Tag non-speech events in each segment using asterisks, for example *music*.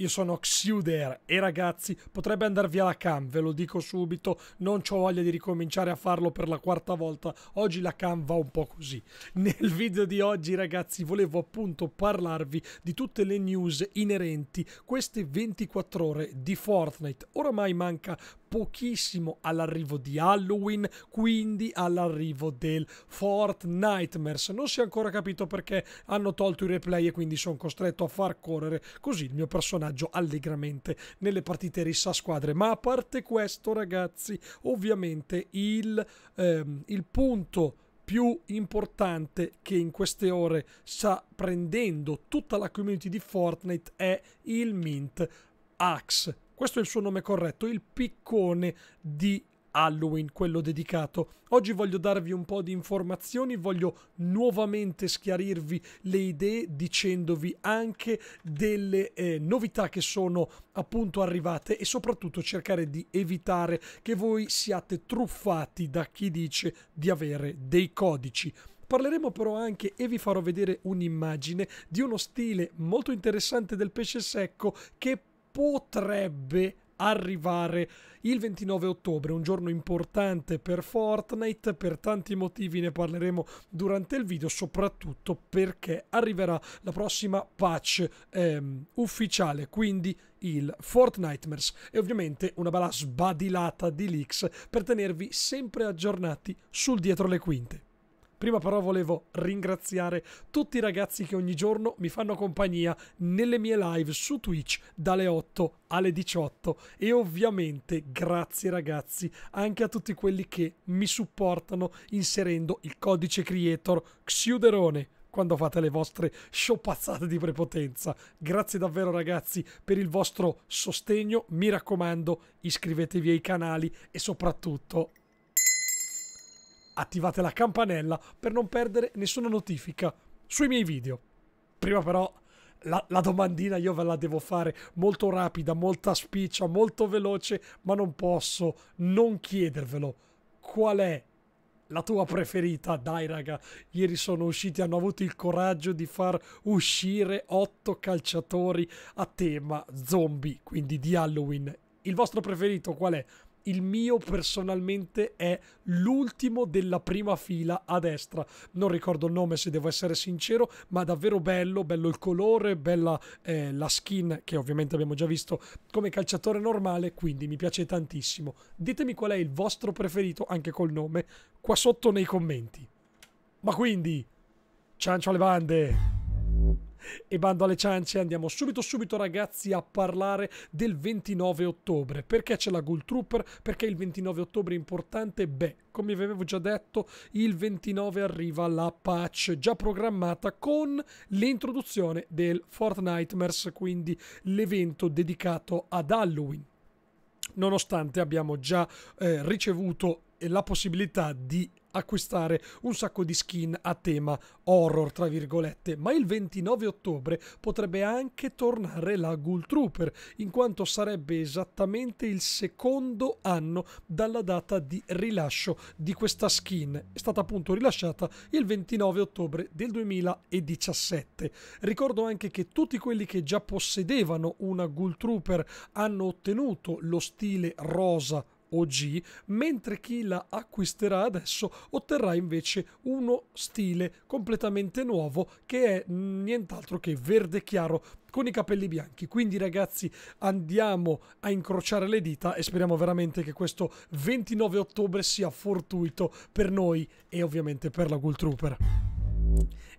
Io sono Xiuder e ragazzi potrebbe andar via la cam, ve lo dico subito, non ho voglia di ricominciare a farlo per la quarta volta, oggi la cam va un po' così. *laughs* Nel video di oggi ragazzi volevo appunto parlarvi di tutte le news inerenti queste 24 ore di Fortnite, oramai manca pochissimo all'arrivo di Halloween, quindi all'arrivo del Fortnite. Non si è ancora capito perché hanno tolto i replay e quindi sono costretto a far correre così il mio personaggio allegramente nelle partite rissa a squadre. Ma a parte questo, ragazzi, ovviamente il, ehm, il punto più importante che in queste ore sta prendendo tutta la community di Fortnite è il Mint Axe questo è il suo nome corretto, il piccone di Halloween, quello dedicato. Oggi voglio darvi un po' di informazioni, voglio nuovamente schiarirvi le idee dicendovi anche delle eh, novità che sono appunto arrivate e soprattutto cercare di evitare che voi siate truffati da chi dice di avere dei codici. Parleremo però anche e vi farò vedere un'immagine di uno stile molto interessante del pesce secco che potrebbe arrivare il 29 ottobre, un giorno importante per Fortnite, per tanti motivi ne parleremo durante il video, soprattutto perché arriverà la prossima patch ehm, ufficiale, quindi il Fortnitemers e ovviamente una bella sbadilata di leaks per tenervi sempre aggiornati sul dietro le quinte. Prima però volevo ringraziare tutti i ragazzi che ogni giorno mi fanno compagnia nelle mie live su Twitch dalle 8 alle 18 e ovviamente grazie ragazzi anche a tutti quelli che mi supportano inserendo il codice creator Xiuderone quando fate le vostre sciopazzate di prepotenza. Grazie davvero ragazzi per il vostro sostegno, mi raccomando iscrivetevi ai canali e soprattutto attivate la campanella per non perdere nessuna notifica sui miei video. Prima però la, la, domandina io ve la devo fare molto rapida, molto spiccia, molto veloce, ma non posso non chiedervelo. Qual è la tua preferita? Dai raga, ieri sono usciti, hanno avuto il coraggio di far uscire otto calciatori a tema zombie, quindi di Halloween. Il vostro preferito qual è? il mio personalmente è l'ultimo della prima fila a destra. Non ricordo il nome se devo essere sincero, ma davvero bello, bello il colore, bella eh, la skin che ovviamente abbiamo già visto come calciatore normale, quindi mi piace tantissimo. Ditemi qual è il vostro preferito anche col nome qua sotto nei commenti. Ma quindi, ciancio alle bande! E bando alle ciance, andiamo subito subito ragazzi a parlare del 29 ottobre. Perché c'è la Ghoul Trooper? Perché il 29 ottobre è importante? Beh, come vi avevo già detto, il 29 arriva la patch già programmata con l'introduzione del Fortnite, quindi l'evento dedicato ad Halloween. Nonostante abbiamo già eh, ricevuto la possibilità di acquistare un sacco di skin a tema horror, tra virgolette, ma il 29 ottobre potrebbe anche tornare la Ghoul Trooper, in quanto sarebbe esattamente il secondo anno dalla data di rilascio di questa skin. È stata appunto rilasciata il 29 ottobre del 2017. Ricordo anche che tutti quelli che già possedevano una Ghoul Trooper hanno ottenuto lo stile rosa OG, mentre chi la acquisterà adesso otterrà invece uno stile completamente nuovo che è nient'altro che verde chiaro con i capelli bianchi. Quindi ragazzi andiamo a incrociare le dita e speriamo veramente che questo 29 ottobre sia fortuito per noi e ovviamente per la Gull Trooper.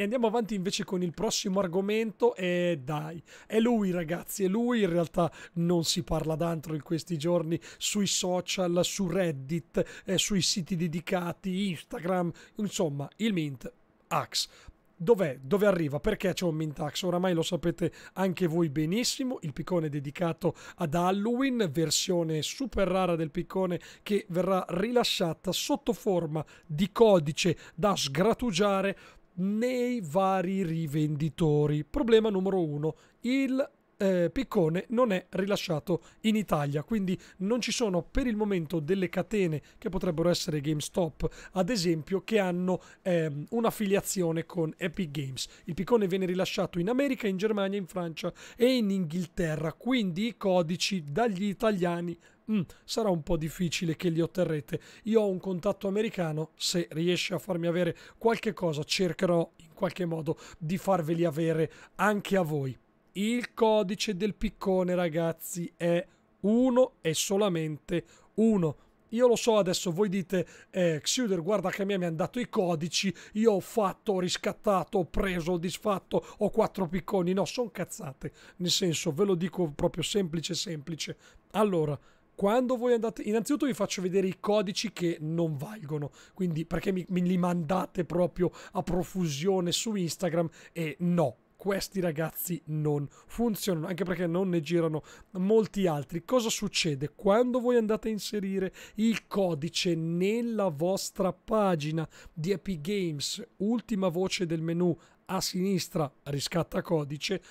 E andiamo avanti invece con il prossimo argomento e dai, è lui ragazzi, è lui in realtà non si parla d'altro in questi giorni sui social, su Reddit, eh, sui siti dedicati, Instagram, insomma il Mint Axe. Dov'è? Dove arriva? Perché c'è un Mintax? Oramai lo sapete anche voi benissimo. Il piccone dedicato ad Halloween, versione super rara del piccone che verrà rilasciata sotto forma di codice da sgratugiare nei vari rivenditori. Problema numero uno, il eh, Piccone non è rilasciato in Italia, quindi non ci sono per il momento delle catene che potrebbero essere GameStop, ad esempio, che hanno ehm, un'affiliazione con Epic Games. Il Piccone viene rilasciato in America, in Germania, in Francia e in Inghilterra, quindi i codici dagli italiani Mm, sarà un po' difficile che li otterrete. Io ho un contatto americano, se riesce a farmi avere qualche cosa cercherò in qualche modo di farveli avere anche a voi. Il codice del piccone, ragazzi, è uno e solamente uno. Io lo so, adesso voi dite, eh, Xuder, guarda che a me mi hanno dato i codici, io ho fatto, ho riscattato, ho preso, ho disfatto, ho quattro picconi. No, sono cazzate. Nel senso, ve lo dico proprio semplice, semplice. Allora, quando voi andate, innanzitutto vi faccio vedere i codici che non valgono, quindi perché mi, mi li mandate proprio a profusione su Instagram e no, questi ragazzi non funzionano, anche perché non ne girano molti altri. Cosa succede? Quando voi andate a inserire il codice nella vostra pagina di Epic Games, ultima voce del menu a sinistra, riscatta codice,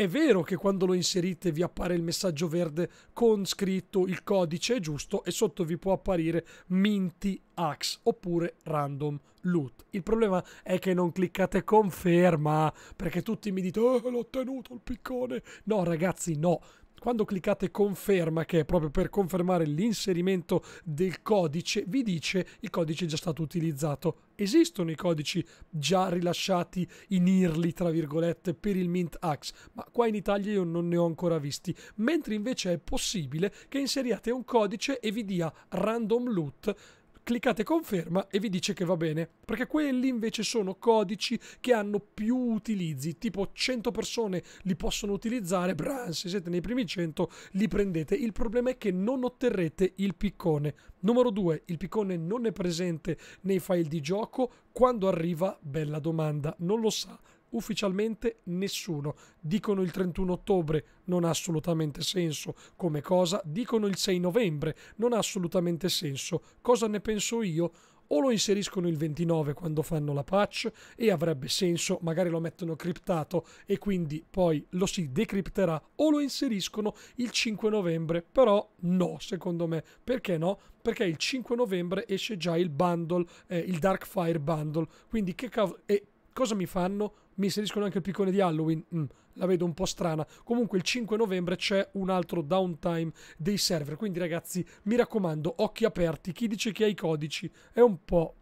è vero che quando lo inserite vi appare il messaggio verde con scritto il codice giusto e sotto vi può apparire Minty Axe oppure Random Loot. Il problema è che non cliccate conferma perché tutti mi dite oh, l'ho ottenuto il piccone. No ragazzi no, quando cliccate conferma, che è proprio per confermare l'inserimento del codice, vi dice il codice è già stato utilizzato. Esistono i codici già rilasciati in IRLI, tra virgolette, per il Mint Axe, ma qua in Italia io non ne ho ancora visti, mentre invece è possibile che inseriate un codice e vi dia random loot cliccate conferma e vi dice che va bene, perché quelli invece sono codici che hanno più utilizzi, tipo 100 persone li possono utilizzare, brah, se siete nei primi 100 li prendete, il problema è che non otterrete il piccone. Numero 2, il piccone non è presente nei file di gioco, quando arriva, bella domanda, non lo sa ufficialmente nessuno. Dicono il 31 ottobre, non ha assolutamente senso come cosa, dicono il 6 novembre, non ha assolutamente senso. Cosa ne penso io? o lo inseriscono il 29 quando fanno la patch e avrebbe senso, magari lo mettono criptato e quindi poi lo si decripterà o lo inseriscono il 5 novembre, però no, secondo me, perché no? Perché il 5 novembre esce già il bundle, eh, il Darkfire bundle, quindi che cavolo e cosa mi fanno? mi inseriscono anche il piccone di Halloween, mm, la vedo un po' strana. Comunque il 5 novembre c'è un altro downtime dei server, quindi ragazzi mi raccomando, occhi aperti, chi dice che ha i codici è un po'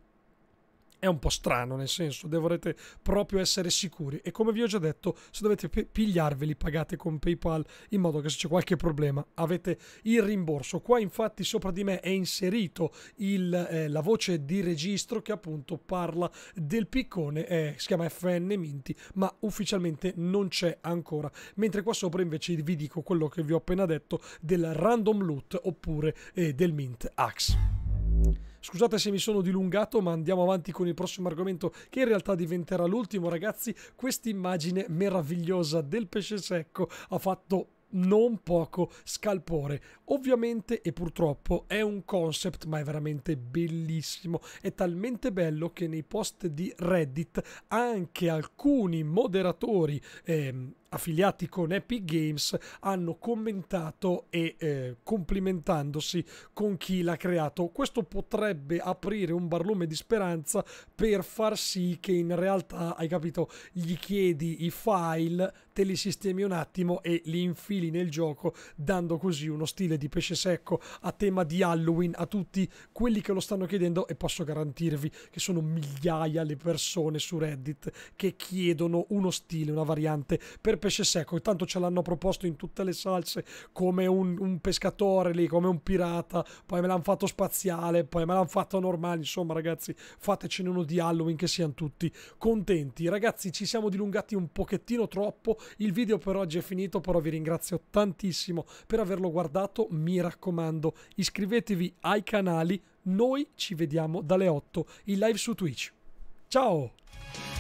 è un po' strano, nel senso, dovrete proprio essere sicuri. E come vi ho già detto, se dovete pigliarveli, pagate con PayPal in modo che se c'è qualche problema avete il rimborso. Qua infatti sopra di me è inserito il, eh, la voce di registro che appunto parla del piccone, eh, si chiama FN Minti, ma ufficialmente non c'è ancora. Mentre qua sopra invece vi dico quello che vi ho appena detto del random loot oppure eh, del Mint Axe. Scusate se mi sono dilungato, ma andiamo avanti con il prossimo argomento che in realtà diventerà l'ultimo, ragazzi. Questa immagine meravigliosa del pesce secco ha fatto non poco scalpore. Ovviamente e purtroppo è un concept, ma è veramente bellissimo. È talmente bello che nei post di Reddit anche alcuni moderatori eh, affiliati con Epic Games hanno commentato e eh, complimentandosi con chi l'ha creato. Questo potrebbe aprire un barlume di speranza per far sì che in realtà, hai capito, gli chiedi i file, te li sistemi un attimo e li infili nel gioco, dando così uno stile di pesce secco a tema di Halloween a tutti quelli che lo stanno chiedendo e posso garantirvi che sono migliaia le persone su Reddit che chiedono uno stile, una variante per pesce secco, intanto ce l'hanno proposto in tutte le salse come un, un pescatore lì, come un pirata, poi me l'hanno fatto spaziale, poi me l'hanno fatto normale, insomma ragazzi fatecene uno di Halloween che siano tutti contenti. Ragazzi ci siamo dilungati un pochettino troppo, il video per oggi è finito, però vi ringrazio tantissimo per averlo guardato, mi raccomando iscrivetevi ai canali, noi ci vediamo dalle 8 in live su Twitch. Ciao!